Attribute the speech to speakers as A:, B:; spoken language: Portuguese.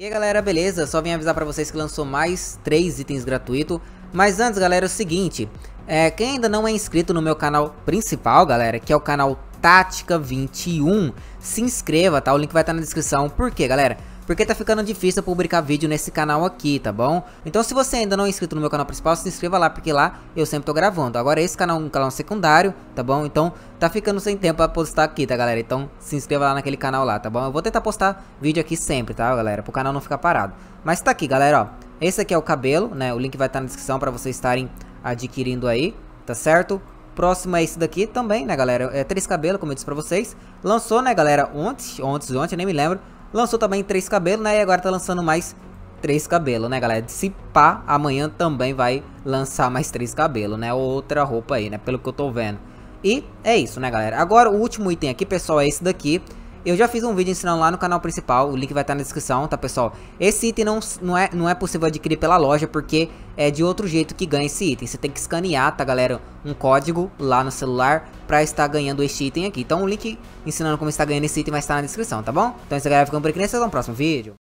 A: E aí galera, beleza? Só vim avisar para vocês que lançou mais 3 itens gratuitos. Mas antes galera, é o seguinte, é, quem ainda não é inscrito no meu canal principal galera, que é o canal Tática 21, se inscreva, tá? O link vai estar tá na descrição. Por quê galera? porque tá ficando difícil publicar vídeo nesse canal aqui, tá bom? Então se você ainda não é inscrito no meu canal principal, se inscreva lá, porque lá eu sempre tô gravando. Agora esse canal é um canal secundário, tá bom? Então tá ficando sem tempo pra postar aqui, tá galera? Então se inscreva lá naquele canal lá, tá bom? Eu vou tentar postar vídeo aqui sempre, tá galera? Pro canal não ficar parado. Mas tá aqui, galera, ó. Esse aqui é o cabelo, né? O link vai estar tá na descrição pra vocês estarem adquirindo aí, tá certo? Próximo é esse daqui também, né, galera? É Três Cabelos, como eu disse pra vocês. Lançou, né, galera, ontem, ontem, ontem, nem me lembro. Lançou também Três Cabelos, né? E agora tá lançando mais Três Cabelos, né, galera? Se pá, amanhã também vai lançar mais Três Cabelos, né? Outra roupa aí, né? Pelo que eu tô vendo. E é isso, né, galera? Agora, o último item aqui, pessoal, é esse daqui. Eu já fiz um vídeo ensinando lá no canal principal, o link vai estar na descrição, tá pessoal? Esse item não, não, é, não é possível adquirir pela loja, porque é de outro jeito que ganha esse item. Você tem que escanear, tá galera, um código lá no celular para estar ganhando este item aqui. Então o link ensinando como estar ganhando esse item vai estar na descrição, tá bom? Então isso aí galera, ficando por aqui, é até o próximo vídeo.